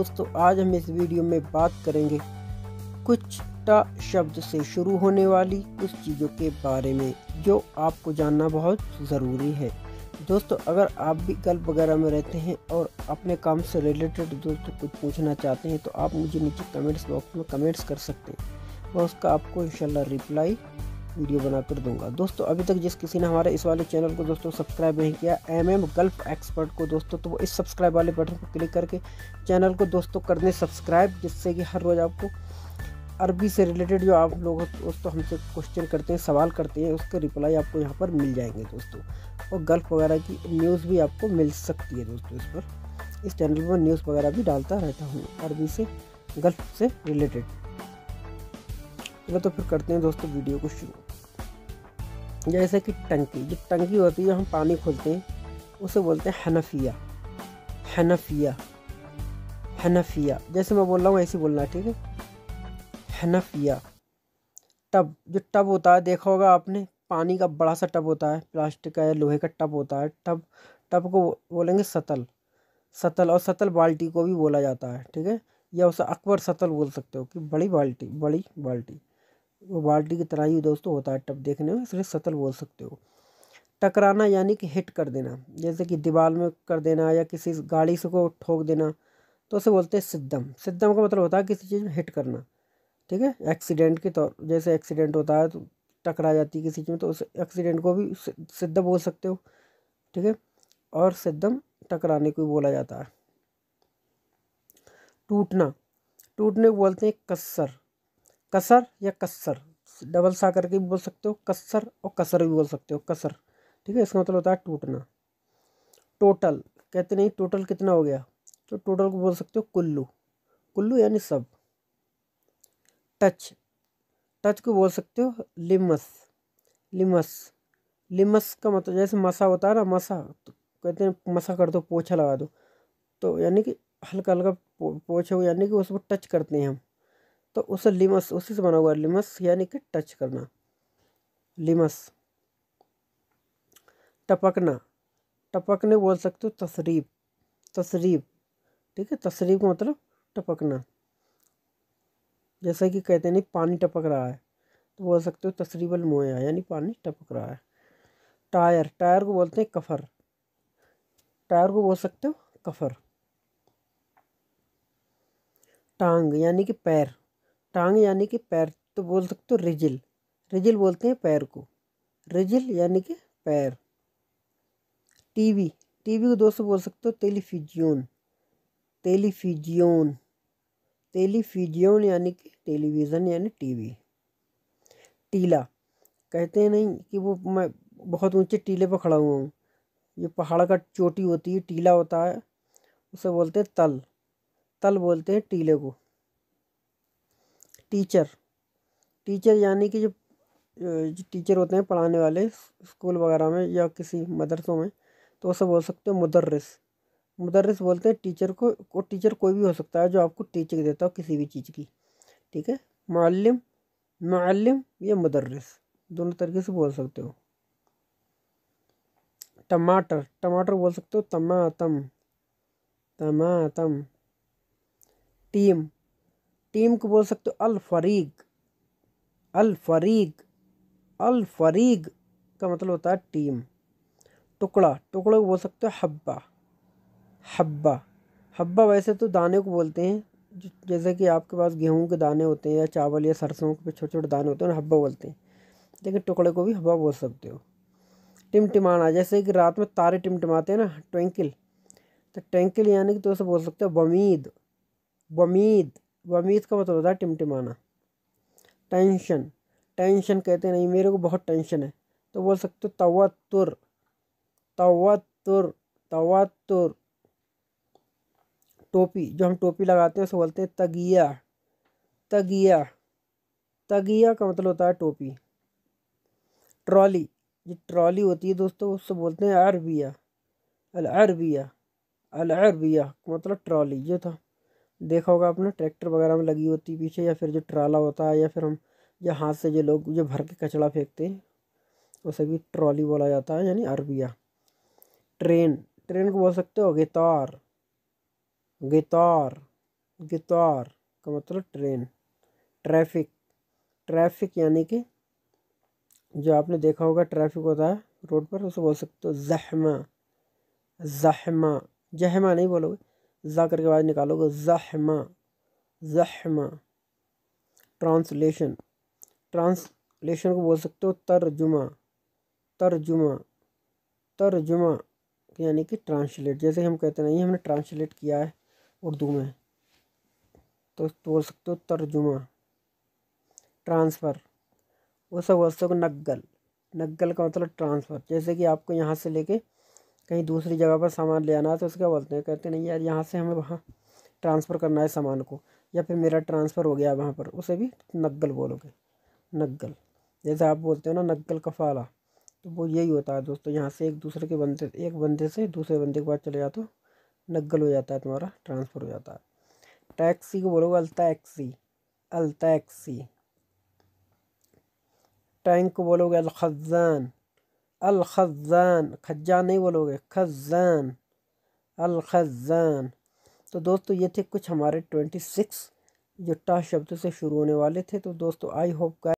दोस्तों आज हम इस वीडियो में बात करेंगे कुछ टा शब्द से शुरू होने वाली कुछ चीज़ों के बारे में जो आपको जानना बहुत ज़रूरी है दोस्तों अगर आप भी गल्प वगैरह में रहते हैं और अपने काम से रिलेटेड दोस्तों कुछ पूछना चाहते हैं तो आप मुझे नीचे कमेंट्स बॉक्स में कमेंट्स कर सकते हैं और उसका आपको इंशाल्लाह रिप्लाई वीडियो बनाकर दूंगा दोस्तों अभी तक जिस किसी ने हमारे इस वाले चैनल को दोस्तों सब्सक्राइब नहीं किया एम एम गल्फ एक्सपर्ट को दोस्तों तो वो इस सब्सक्राइब वाले बटन को क्लिक करके चैनल को दोस्तों कर दें सब्सक्राइब जिससे कि हर रोज़ आपको अरबी से रिलेटेड जो आप लोग दोस्तों हमसे क्वेश्चन करते हैं सवाल करते हैं उसके रिप्लाई आपको यहाँ पर मिल जाएंगे दोस्तों और गल्फ वगैरह की न्यूज़ भी आपको मिल सकती है दोस्तों इस पर इस चैनल पर न्यूज़ वगैरह भी डालता रहता हूँ अरबी से गल्फ से रिलेटेड चलो तो फिर करते हैं दोस्तों वीडियो को शुरू जैसे कि टंकी जो टंकी होती है हम पानी खोलते हैं उसे बोलते हैं हनफिया हनफिया हनफिया जैसे मैं बोल रहा हूँ ऐसे बोलना ठीक है हनफिया टब जो टब होता है देखा होगा आपने पानी का बड़ा सा टब होता है प्लास्टिक का या लोहे का टब होता है टब टब को बोलेंगे सतल सतल और सतल बाल्टी को भी बोला जाता है ठीक है या उसे अकबर सतल बोल सकते हो कि बड़ी बाल्टी बड़ी बाल्टी वो बाल्टी की तरह ही दोस्तों होता है टब देखने में इसलिए सतल बोल सकते हो टकराना यानी कि हिट कर देना जैसे कि दीवार में कर देना या किसी गाड़ी से को ठोक देना तो उसे बोलते हैं सिद्धम सिद्धम का मतलब होता है किसी चीज़ में हिट करना ठीक है एक्सीडेंट के तौर जैसे एक्सीडेंट होता है तो टकरा जाती है किसी चीज़ में तो उस एक्सीडेंट को भी सिद्ध बोल सकते हो ठीक है और सिद्धम टकराने को भी बोला जाता है टूटना टूटने को बोलते हैं कसर कसर या कसर डबल सा करके भी बोल सकते हो कसर और कसर भी बोल सकते हो कसर ठीक है इसका मतलब होता है टूटना टोटल कहते नहीं टोटल कितना हो गया तो टोटल को बोल सकते हो कुल्लू कुल्लू यानी सब टच टच को बोल सकते हो लिमस लिमस लिमस का मतलब जैसे मसा होता है ना मसा तो कहते हैं मसा कर दो पोछा लगा दो तो यानी कि हल्का हल्का पोछा हो यानी कि उसको टच करते हैं हम तो उसे लिमस उसी से बना हुआ है लिमस यानी कि टच करना लिमस टपकना टपकने बोल सकते हो तसरीब तसरीब ठीक है तसरीब का मतलब टपकना जैसे कि कहते हैं नहीं पानी टपक रहा है तो बोल सकते हो तसरीबल मोया यानी पानी टपक रहा है टायर टायर को बोलते हैं कफर टायर को बोल सकते हो कफर टांग यानी कि पैर टांग यानी कि पैर तो बोल सकते हो रिजिल रिजिल बोलते हैं पैर को रिजिल यानी कि पैर टीवी टीवी को दोस्तों बोल सकते हो टेलीफिजियोन टेलीफिजियोन टेलीफिजियोन यानी कि टेलीविज़न यानी टीवी टीला कहते हैं नहीं कि वो मैं बहुत ऊंचे टीले पर खड़ा हुआ हूँ ये पहाड़ का चोटी होती है टीला होता है उसे बोलते हैं तल तल बोलते हैं टीले को टीचर टीचर यानी कि जो टीचर होते हैं पढ़ाने वाले स्कूल वगैरह में या किसी मदरसों में तो उसे बोल सकते हो मदरस मदरस बोलते हैं टीचर को को टीचर कोई भी हो सकता है जो आपको टीचिंग देता हो किसी भी चीज़ की ठीक है मालम मालम या मदरस दोनों तरीके से बोल सकते हो टमाटर टमाटर बोल सकते हो तमातम तमातम टीम टीम को बोल सकते हो फरीक अल फरीक का मतलब होता है टीम टुकड़ा टुकड़े को बोल सकते हो हब्बा हब्बा हब्बा वैसे तो दाने को बोलते हैं जैसे कि आपके पास गेहूं के दाने होते हैं या चावल या सरसों के छोटे छोटे दाने होते हैं हब्बा बोलते हैं लेकिन टुकड़े को भी हब्बा बोल सकते हो टिमटिमाना जैसे कि रात में तारे टिमटिमाते हैं ना ट्वेंकिल तो ट्वेंकिल यानी कि तो उसे बोल सकते हो बमीद बमीद वमीद का मतलब होता है टिमटिमाना टेंशन टेंशन कहते नहीं मेरे को बहुत टेंशन है तो बोल सकते हो तवतुर तवतुर तवतुर टोपी जो हम टोपी लगाते हैं उसे बोलते हैं तगिया तगिया तगिया का मतलब होता है टोपी ट्रॉली जो ट्रॉली होती है दोस्तों उससे बोलते हैं अरबिया अल अरबिया अल अरबिया मतलब ट्रॉली जो था देखा होगा आपने ट्रैक्टर वगैरह में लगी होती है पीछे या फिर जो ट्राला होता है या फिर हम या हाथ से जो लोग जो भर के कचड़ा फेंकते हैं उसे भी ट्रॉली बोला जाता है यानी अरबिया ट्रेन ट्रेन को बोल सकते हो गितार गितार गितार का मतलब ट्रेन ट्रैफिक ट्रैफिक यानी कि जो आपने देखा होगा ट्रैफिक होता है रोड पर उसे बोल सकते हो जहमा जहमा जहमा नहीं बोलोगे जा करके आवाज़ निकालोगे जहमा जहमा ट्रांसलेशन ट्रांसलेशन को बोल सकते हो तर्जुमा तर्जुमा तर्जुमा यानी कि ट्रांसलेट जैसे हम कहते नहीं हमने ट्रांसलेट किया है उर्दू में तो बोल सकते हो तर्जुमा ट्रांसफ़र वो सब बोल सकते हो नग्गल नगल का मतलब ट्रांसफ़र जैसे कि आपको यहाँ से लेके कहीं दूसरी जगह पर सामान ले आना है तो उसके बोलते हैं कहते नहीं यार यहाँ से हमें वहाँ ट्रांसफ़र करना है सामान को या फिर मेरा ट्रांसफ़र हो गया वहाँ पर उसे भी नग्गल बोलोगे नग्गल जैसे आप बोलते हो ना नग्गल कफाला तो वो यही होता है दोस्तों यहाँ से एक दूसरे के बंदे एक बंदे से दूसरे बंदे के पास चले जाते हो नग्गल हो जाता है तुम्हारा ट्रांसफ़र हो जाता है टैक्सी को बोलोगे अलता अलटैक्सी टैंक को बोलोगे अलखजान अल खज़ान नहीं बोलोगे खज़ान अल खज़ान तो दोस्तों ये थे कुछ हमारे ट्वेंटी सिक्स जो टा शब्द से शुरू होने वाले थे तो दोस्तों आई होप का